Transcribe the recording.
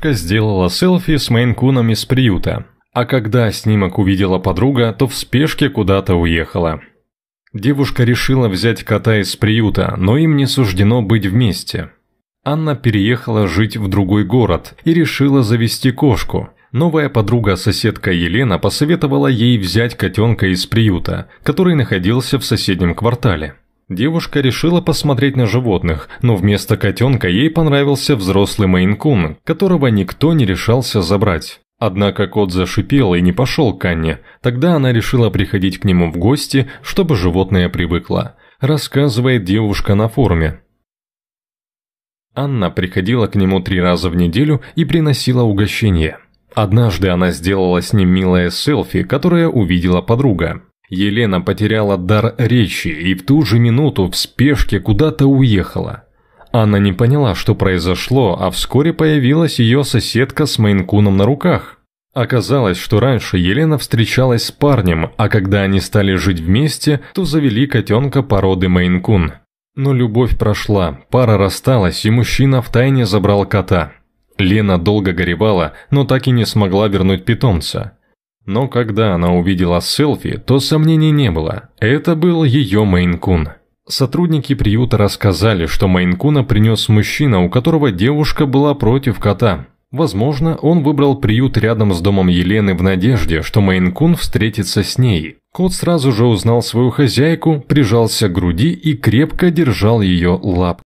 Девушка сделала селфи с мейн из приюта, а когда снимок увидела подруга, то в спешке куда-то уехала. Девушка решила взять кота из приюта, но им не суждено быть вместе. Анна переехала жить в другой город и решила завести кошку. Новая подруга-соседка Елена посоветовала ей взять котенка из приюта, который находился в соседнем квартале. Девушка решила посмотреть на животных, но вместо котенка ей понравился взрослый мейн которого никто не решался забрать. Однако кот зашипел и не пошел к Анне. Тогда она решила приходить к нему в гости, чтобы животное привыкло. Рассказывает девушка на форуме. Анна приходила к нему три раза в неделю и приносила угощение. Однажды она сделала с ним милое селфи, которое увидела подруга. Елена потеряла дар речи и в ту же минуту в спешке куда-то уехала. Анна не поняла, что произошло, а вскоре появилась ее соседка с Мейнкуном на руках. Оказалось, что раньше Елена встречалась с парнем, а когда они стали жить вместе, то завели котенка породы Мейнкун. Но любовь прошла, пара рассталась, и мужчина втайне забрал кота. Лена долго горевала, но так и не смогла вернуть питомца. Но когда она увидела селфи, то сомнений не было. Это был ее мейн Сотрудники приюта рассказали, что мейн принес мужчина, у которого девушка была против кота. Возможно, он выбрал приют рядом с домом Елены в надежде, что мейн встретится с ней. Кот сразу же узнал свою хозяйку, прижался к груди и крепко держал ее лап.